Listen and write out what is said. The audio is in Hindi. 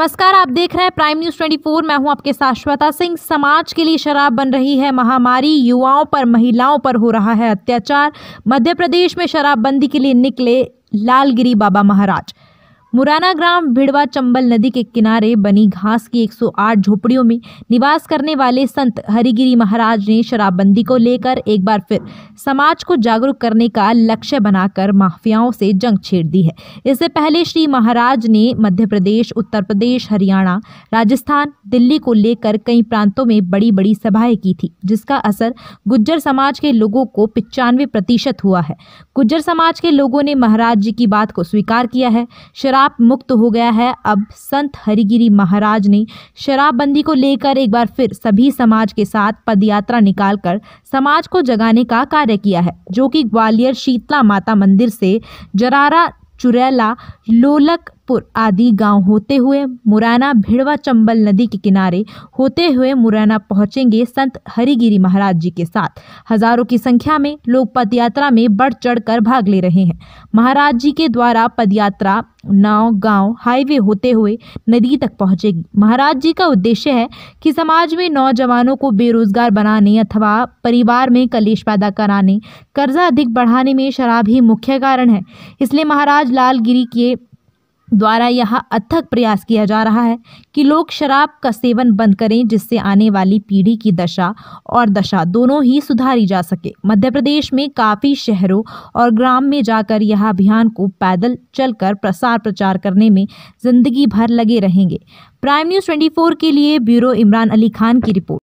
नमस्कार आप देख रहे हैं प्राइम न्यूज 24 मैं हूं आपके साथ श्वेता सिंह समाज के लिए शराब बन रही है महामारी युवाओं पर महिलाओं पर हो रहा है अत्याचार मध्य प्रदेश में शराबबंदी के लिए निकले लालगिरी बाबा महाराज मुराना ग्राम भिड़वा चंबल नदी के किनारे बनी घास की 108 झोपड़ियों में निवास करने वाले संत हरिगिरी महाराज ने शराबबंदी को लेकर एक बार फिर समाज को जागरूक करने का लक्ष्य बनाकर माफियाओं से जंग छेड़ दी है इससे पहले श्री महाराज ने मध्य प्रदेश उत्तर प्रदेश हरियाणा राजस्थान दिल्ली को लेकर कई प्रांतों में बड़ी बड़ी सभाएं की थी जिसका असर गुज्जर समाज के लोगों को पिचानवे प्रतिशत हुआ है गुज्जर समाज के लोगों ने महाराज जी की बात को स्वीकार किया है शराब शराब मुक्त हो गया है अब संत हरिगिरी महाराज ने शराबबंदी को लेकर एक बार फिर सभी समाज के साथ पदयात्रा निकालकर समाज को जगाने का कार्य किया है जो कि ग्वालियर शीतला माता मंदिर से जरारा चुरैला लोलक बिलासपुर आदि गांव होते हुए मुरैना भिड़वा चंबल नदी के किनारे होते हुए मुरैना पहुंचेंगे संत हरिगिरी महाराज जी के साथ हजारों की संख्या में लोग पदयात्रा में बढ़ चढ़ कर भाग ले रहे हैं महाराज जी के द्वारा पदयात्रा नाव गांव हाईवे होते हुए नदी तक पहुंचेगी महाराज जी का उद्देश्य है कि समाज में नौजवानों को बेरोजगार बनाने अथवा परिवार में कलेश पैदा कराने कर्जा अधिक बढ़ाने में शराब ही मुख्य कारण है इसलिए महाराज लालगिरी के द्वारा यह अथक प्रयास किया जा रहा है कि लोग शराब का सेवन बंद करें जिससे आने वाली पीढ़ी की दशा और दशा दोनों ही सुधारी जा सके मध्य प्रदेश में काफ़ी शहरों और ग्राम में जाकर यह अभियान को पैदल चलकर प्रसार प्रचार करने में जिंदगी भर लगे रहेंगे प्राइम न्यूज़ 24 के लिए ब्यूरो इमरान अली खान की रिपोर्ट